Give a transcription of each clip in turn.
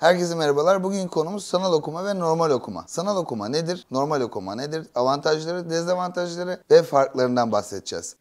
Herkese merhabalar. Bugün konumuz sanal okuma ve normal okuma. Sanal okuma nedir? Normal okuma nedir? Avantajları, dezavantajları ve farklarından bahsedeceğiz.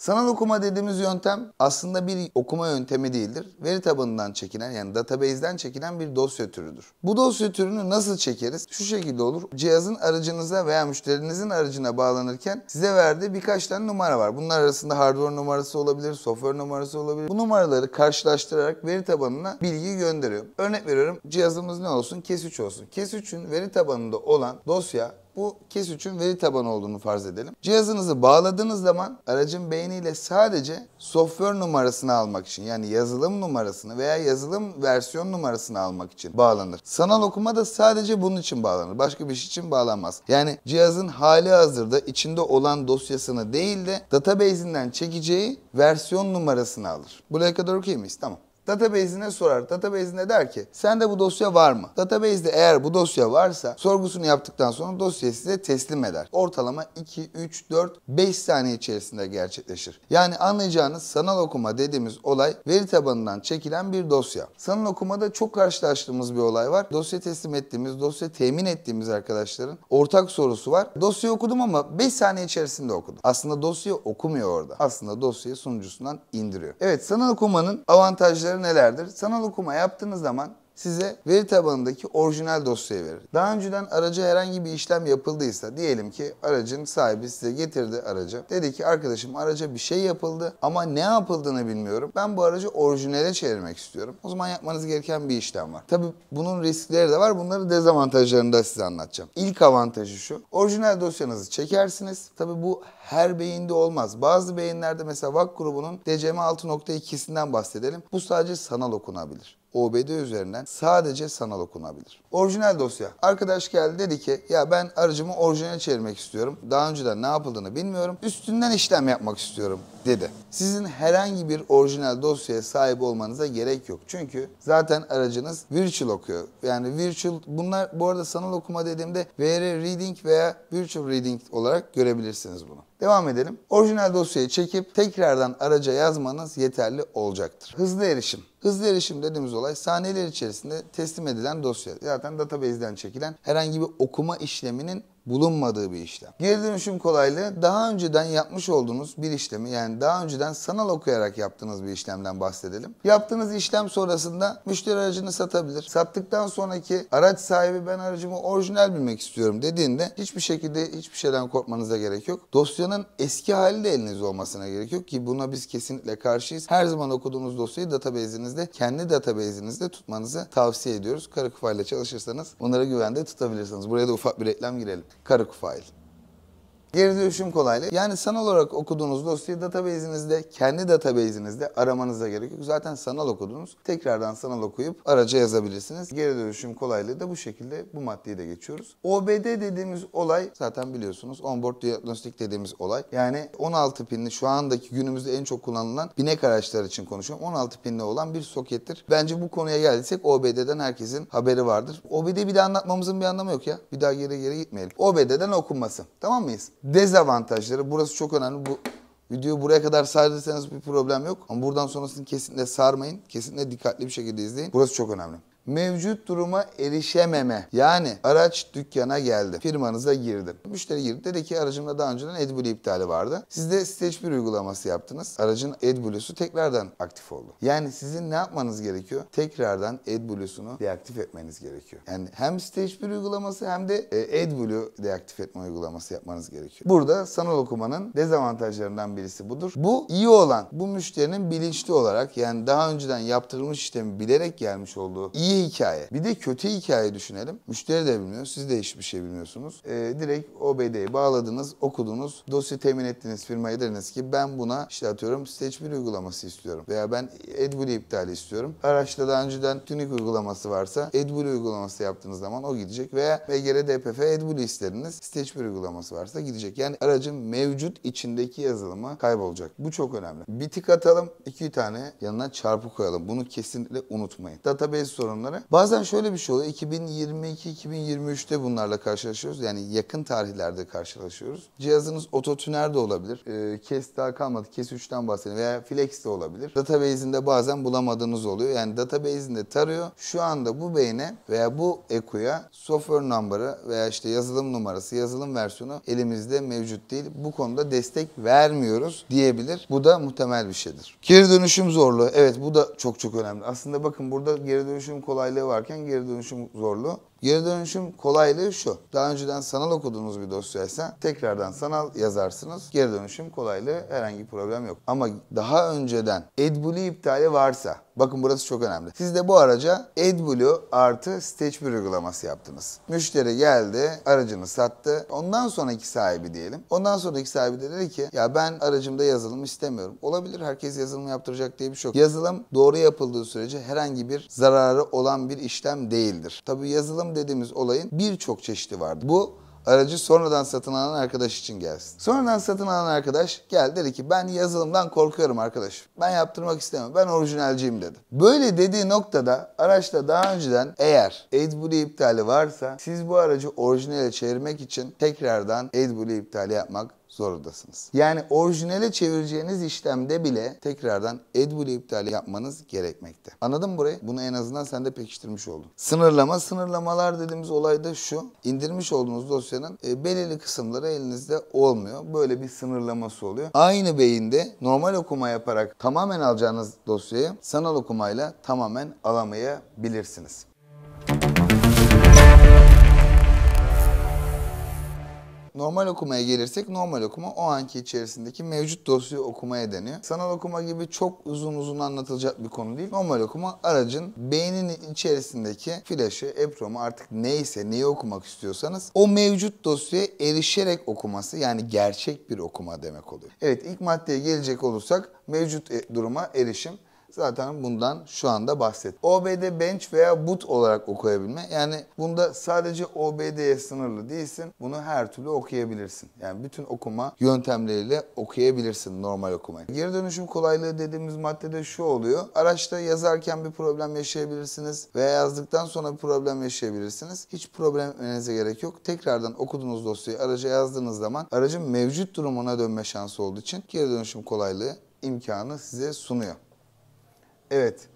Sanal okuma dediğimiz yöntem aslında bir okuma yöntemi değildir. Veri tabanından çekilen yani database'den çekilen bir dosya türüdür. Bu dosya türünü nasıl çekeriz? Şu şekilde olur. Cihazın aracınıza veya müşterinizin aracına bağlanırken size verdiği birkaç tane numara var. Bunlar arasında hardware numarası olabilir, software numarası olabilir. Bu numaraları karşılaştırarak veri tabanına bilgi gönderiyor. Örnek veriyorum cihazımız ne olsun? Kes3 olsun. Kes3'ün veri tabanında olan dosya bu kes üçün veri tabanı olduğunu farz edelim. Cihazınızı bağladığınız zaman aracın beyniyle sadece software numarasını almak için yani yazılım numarasını veya yazılım versiyon numarasını almak için bağlanır. Sanal okuma da sadece bunun için bağlanır. Başka bir şey için bağlanmaz. Yani cihazın hali hazırda içinde olan dosyasını değil de database'inden çekeceği versiyon numarasını alır. Bu kadar okey miyiz? Tamam. Database'ine sorar. Database'ine der ki Sen de bu dosya var mı? Database'de eğer bu dosya varsa sorgusunu yaptıktan sonra dosyayı size teslim eder. Ortalama 2, 3, 4, 5 saniye içerisinde gerçekleşir. Yani anlayacağınız sanal okuma dediğimiz olay veri tabanından çekilen bir dosya. Sanal okumada çok karşılaştığımız bir olay var. Dosya teslim ettiğimiz, dosya temin ettiğimiz arkadaşların ortak sorusu var. Dosyayı okudum ama 5 saniye içerisinde okudum. Aslında dosya okumuyor orada. Aslında dosyayı sunucusundan indiriyor. Evet sanal okumanın avantajları nelerdir? Sanal okuma yaptığınız zaman size veri tabanındaki orijinal dosyayı verir. Daha önceden araca herhangi bir işlem yapıldıysa diyelim ki aracın sahibi size getirdi aracı. Dedi ki arkadaşım araca bir şey yapıldı ama ne yapıldığını bilmiyorum. Ben bu aracı orijinale çevirmek istiyorum. O zaman yapmanız gereken bir işlem var. Tabi bunun riskleri de var. Bunları dezavantajlarını da size anlatacağım. İlk avantajı şu. Orijinal dosyanızı çekersiniz. Tabi bu her beyinde olmaz. Bazı beyinlerde mesela VAK grubunun DCM 6.2'sinden bahsedelim. Bu sadece sanal okunabilir. OBD üzerinden sadece sanal okunabilir. Orijinal dosya. Arkadaş geldi dedi ki ya ben aracımı orijinal çevirmek istiyorum. Daha önceden ne yapıldığını bilmiyorum. Üstünden işlem yapmak istiyorum dedi. Sizin herhangi bir orijinal dosyaya sahip olmanıza gerek yok. Çünkü zaten aracınız virtual okuyor. Yani virtual bunlar bu arada sanal okuma dediğimde VR reading veya virtual reading olarak görebilirsiniz bunu. Devam edelim. Orijinal dosyayı çekip tekrardan araca yazmanız yeterli olacaktır. Hızlı erişim. Hızlı erişim dediğimiz olay saniyeler içerisinde teslim edilen dosya. Zaten database'den çekilen herhangi bir okuma işleminin bulunmadığı bir işlem. Geri dönüşüm kolaylığı daha önceden yapmış olduğunuz bir işlemi yani daha önceden sanal okuyarak yaptığınız bir işlemden bahsedelim. Yaptığınız işlem sonrasında müşteri aracını satabilir. Sattıktan sonraki araç sahibi ben aracımı orijinal bilmek istiyorum dediğinde hiçbir şekilde hiçbir şeyden korkmanıza gerek yok. Dosyanın eski hali de elinizde olmasına gerek yok ki buna biz kesinlikle karşıyız. Her zaman okuduğunuz dosyayı database'inizde kendi database'inizde tutmanızı tavsiye ediyoruz. Karı kufayla çalışırsanız bunları güvende tutabilirsiniz. Buraya da ufak bir reklam girelim. cara que faz. Geri dönüşüm kolaylığı. Yani sanal olarak okuduğunuz dosyayı database'inizde, kendi database'inizde aramanıza gerek yok. Zaten sanal okudunuz. Tekrardan sanal okuyup araca yazabilirsiniz. Geri dönüşüm kolaylığı da bu şekilde bu maddeyi de geçiyoruz. OBD dediğimiz olay zaten biliyorsunuz onboard diagnostik dediğimiz olay. Yani 16 pinli şu andaki günümüzde en çok kullanılan binek araçlar için konuşuyorum. 16 pinli olan bir sokettir. Bence bu konuya geldiysek OBD'den herkesin haberi vardır. OBD'yi bir daha anlatmamızın bir anlamı yok ya. Bir daha geri geri gitmeyelim. OBD'den okunması. Tamam mıyız? dezavantajları. Burası çok önemli. Bu Videoyu buraya kadar sardıysanız bir problem yok. Ama buradan sonrasını kesinlikle sarmayın. Kesinlikle dikkatli bir şekilde izleyin. Burası çok önemli mevcut duruma erişememe. Yani araç dükkana geldi. Firmanıza girdim. Müşteri girdi. Dedi ki aracımda daha önceden AdBlue iptali vardı. Siz de Stage 1 uygulaması yaptınız. Aracın AdBlue'su tekrardan aktif oldu. Yani sizin ne yapmanız gerekiyor? Tekrardan AdBlue'sunu deaktif etmeniz gerekiyor. Yani hem Stage 1 uygulaması hem de AdBlue e, deaktif etme uygulaması yapmanız gerekiyor. Burada sanal okumanın dezavantajlarından birisi budur. Bu iyi olan, bu müşterinin bilinçli olarak yani daha önceden yaptırılmış işlemi bilerek gelmiş olduğu iyi hikaye. Bir de kötü hikaye düşünelim. Müşteri de bilmiyor, siz de hiçbir şey bilmiyorsunuz. Ee, direkt OBD'yi bağladınız, okudunuz, dosya temin ettiniz firmaya dediniz ki ben buna işte atıyorum Stage 1 uygulaması istiyorum veya ben AdBlue iptali istiyorum. Araçta daha önceden Tunic uygulaması varsa AdBlue uygulaması yaptığınız zaman o gidecek veya VGR DPF AdBlue isteriniz Stage 1 uygulaması varsa gidecek. Yani aracın mevcut içindeki yazılımı kaybolacak. Bu çok önemli. Bir tık atalım, iki tane yanına çarpı koyalım. Bunu kesinlikle unutmayın. Database sorunları bunlara. Bazen şöyle bir şey oluyor. 2022-2023'te bunlarla karşılaşıyoruz. Yani yakın tarihlerde karşılaşıyoruz. Cihazınız ototüner de olabilir. Ee, kes daha kalmadı. Kes 3'ten bahsedelim. Veya Flex de olabilir. Database'inde bazen bulamadığınız oluyor. Yani database'inde tarıyor. Şu anda bu beyne veya bu EQ'ya software numara veya işte yazılım numarası, yazılım versiyonu elimizde mevcut değil. Bu konuda destek vermiyoruz diyebilir. Bu da muhtemel bir şeydir. Geri dönüşüm zorluğu. Evet bu da çok çok önemli. Aslında bakın burada geri dönüşüm kolaylığı varken geri dönüşüm zorluğu Geri dönüşüm kolaylığı şu. Daha önceden sanal okuduğunuz bir dosyaysa tekrardan sanal yazarsınız. Geri dönüşüm kolaylığı herhangi bir problem yok. Ama daha önceden AdBlue iptali varsa Bakın burası çok önemli. Siz de bu araca AdBlue artı Stage 1 uygulaması yaptınız. Müşteri geldi, aracını sattı. Ondan sonraki sahibi diyelim. Ondan sonraki sahibi de dedi ki ya ben aracımda yazılım istemiyorum. Olabilir herkes yazılım yaptıracak diye bir şey yok. Yazılım doğru yapıldığı sürece herhangi bir zararı olan bir işlem değildir. Tabi yazılım dediğimiz olayın birçok çeşidi vardı. Bu aracı sonradan satın alan arkadaş için gelsin. Sonradan satın alan arkadaş gel dedi ki ben yazılımdan korkuyorum arkadaş. Ben yaptırmak istemem. Ben orijinalciyim dedi. Böyle dediği noktada araçta daha önceden eğer AdBlue iptali varsa siz bu aracı orijinale çevirmek için tekrardan AdBlue iptali yapmak zorundasınız. Yani orijinale çevireceğiniz işlemde bile tekrardan Edbu'lu iptali yapmanız gerekmekte. Anladın mı burayı? Bunu en azından sen de pekiştirmiş oldun. Sınırlama, sınırlamalar dediğimiz olay da şu. indirmiş olduğunuz dosyanın e, belirli kısımları elinizde olmuyor. Böyle bir sınırlaması oluyor. Aynı beyinde normal okuma yaparak tamamen alacağınız dosyayı sanal okumayla tamamen alamayabilirsiniz. Normal okumaya gelirsek normal okuma o anki içerisindeki mevcut dosyayı okumaya deniyor. Sanal okuma gibi çok uzun uzun anlatılacak bir konu değil. Normal okuma aracın beynin içerisindeki flaşı, EPROM'u artık neyse neyi okumak istiyorsanız o mevcut dosyaya erişerek okuması yani gerçek bir okuma demek oluyor. Evet ilk maddeye gelecek olursak mevcut e, duruma erişim. Zaten bundan şu anda bahset. OBD bench veya boot olarak okuyabilme. Yani bunda sadece OBD'ye sınırlı değilsin. Bunu her türlü okuyabilirsin. Yani bütün okuma yöntemleriyle okuyabilirsin normal okumayı. Geri dönüşüm kolaylığı dediğimiz maddede şu oluyor. Araçta yazarken bir problem yaşayabilirsiniz veya yazdıktan sonra bir problem yaşayabilirsiniz. Hiç problem etmenize gerek yok. Tekrardan okuduğunuz dosyayı araca yazdığınız zaman aracın mevcut durumuna dönme şansı olduğu için geri dönüşüm kolaylığı imkanı size sunuyor. Evet.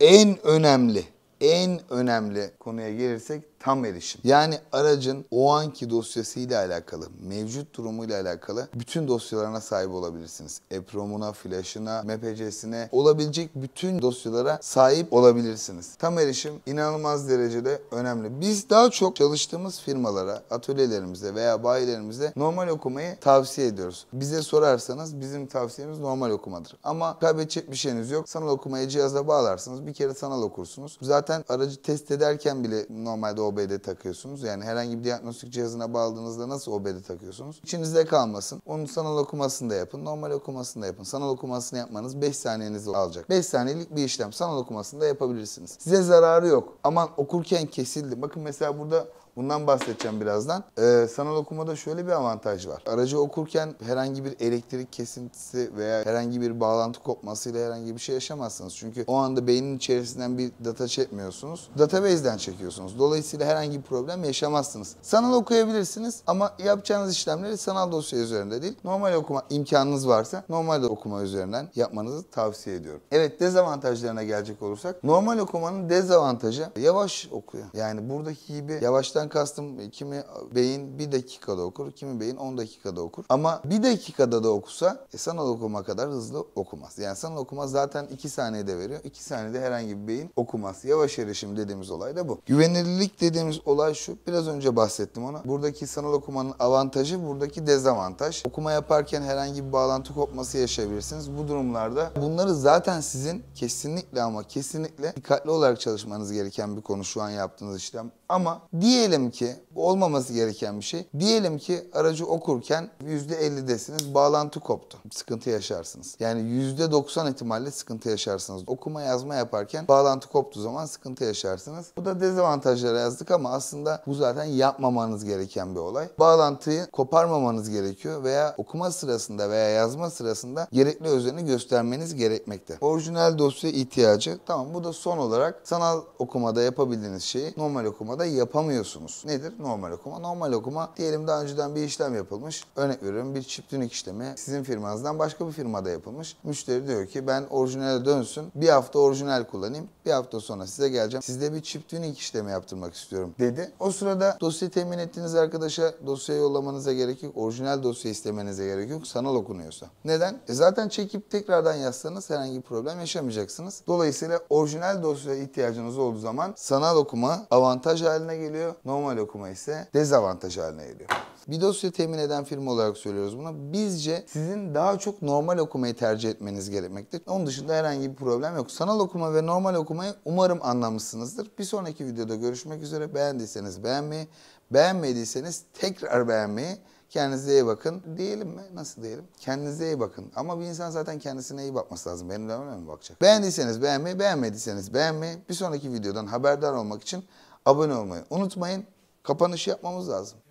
En önemli, en önemli konuya gelirsek Tam erişim. Yani aracın o anki dosyasıyla alakalı, mevcut durumuyla alakalı bütün dosyalarına sahip olabilirsiniz. EPROM'una, flash'ına, MPC'sine olabilecek bütün dosyalara sahip olabilirsiniz. Tam erişim inanılmaz derecede önemli. Biz daha çok çalıştığımız firmalara, atölyelerimize veya bayilerimize normal okumayı tavsiye ediyoruz. Bize sorarsanız bizim tavsiyemiz normal okumadır. Ama kaybedecek bir şeyiniz yok. Sanal okumayı cihaza bağlarsınız. Bir kere sanal okursunuz. Zaten aracı test ederken bile normalde o OBD takıyorsunuz? Yani herhangi bir diagnostik cihazına bağladığınızda nasıl OBD takıyorsunuz? İçinizde kalmasın. Onun sanal okumasını da yapın. Normal okumasını da yapın. Sanal okumasını yapmanız 5 saniyenizi alacak. 5 saniyelik bir işlem. Sanal okumasını da yapabilirsiniz. Size zararı yok. Aman okurken kesildi. Bakın mesela burada Bundan bahsedeceğim birazdan. Ee, sanal okumada şöyle bir avantaj var. Aracı okurken herhangi bir elektrik kesintisi veya herhangi bir bağlantı kopmasıyla herhangi bir şey yaşamazsınız. Çünkü o anda beynin içerisinden bir data çekmiyorsunuz. Database'den çekiyorsunuz. Dolayısıyla herhangi bir problem yaşamazsınız. Sanal okuyabilirsiniz ama yapacağınız işlemleri sanal dosya üzerinde değil. Normal okuma imkanınız varsa normal okuma üzerinden yapmanızı tavsiye ediyorum. Evet dezavantajlarına gelecek olursak. Normal okumanın dezavantajı yavaş okuyor. Yani buradaki gibi yavaştan Hızdan kastım e, kimi beyin bir dakikada okur, kimi beyin 10 dakikada okur. Ama bir dakikada da okusa e, sanal okuma kadar hızlı okumaz. Yani sanal okuma zaten 2 saniyede veriyor. 2 saniyede herhangi bir beyin okumaz. Yavaş erişim dediğimiz olay da bu. Güvenilirlik dediğimiz olay şu. Biraz önce bahsettim ona. Buradaki sanal okumanın avantajı buradaki dezavantaj. Okuma yaparken herhangi bir bağlantı kopması yaşayabilirsiniz. Bu durumlarda bunları zaten sizin kesinlikle ama kesinlikle dikkatli olarak çalışmanız gereken bir konu şu an yaptığınız işlem. Ama diyelim ki olmaması gereken bir şey. Diyelim ki aracı okurken %50'desiniz bağlantı koptu. Sıkıntı yaşarsınız. Yani %90 ihtimalle sıkıntı yaşarsınız. Okuma yazma yaparken bağlantı koptu zaman sıkıntı yaşarsınız. Bu da dezavantajlara yazdık ama aslında bu zaten yapmamanız gereken bir olay. Bağlantıyı koparmamanız gerekiyor veya okuma sırasında veya yazma sırasında gerekli özeni göstermeniz gerekmekte. Orijinal dosya ihtiyacı. Tamam bu da son olarak sanal okumada yapabildiğiniz şeyi normal okumada okumada yapamıyorsunuz. Nedir normal okuma? Normal okuma diyelim daha önceden bir işlem yapılmış. Örnek veriyorum bir çiftlik işlemi sizin firmanızdan başka bir firmada yapılmış. Müşteri diyor ki ben orijinale dönsün. Bir hafta orijinal kullanayım. Bir hafta sonra size geleceğim. Sizde bir çiftlik işlemi yaptırmak istiyorum dedi. O sırada dosya temin ettiğiniz arkadaşa dosya yollamanıza gerek yok. Orijinal dosya istemenize gerek yok. Sanal okunuyorsa. Neden? E zaten çekip tekrardan yazsanız herhangi bir problem yaşamayacaksınız. Dolayısıyla orijinal dosya ihtiyacınız olduğu zaman sanal okuma avantaj haline geliyor. Normal okuma ise dezavantaj haline geliyor. Bir dosya temin eden firma olarak söylüyoruz buna. Bizce sizin daha çok normal okumayı tercih etmeniz gerekmektir. Onun dışında herhangi bir problem yok. Sanal okuma ve normal okumayı umarım anlamışsınızdır. Bir sonraki videoda görüşmek üzere. Beğendiyseniz beğenmeyi, beğenmediyseniz tekrar beğenmeyi, kendinize iyi bakın. Diyelim mi? Nasıl diyelim? Kendinize iyi bakın. Ama bir insan zaten kendisine iyi bakması lazım. Benim mi bakacak? Beğendiyseniz beğenmeyi, beğenmediyseniz beğenmeyi. Bir sonraki videodan haberdar olmak için abone olmayı unutmayın. Kapanışı yapmamız lazım.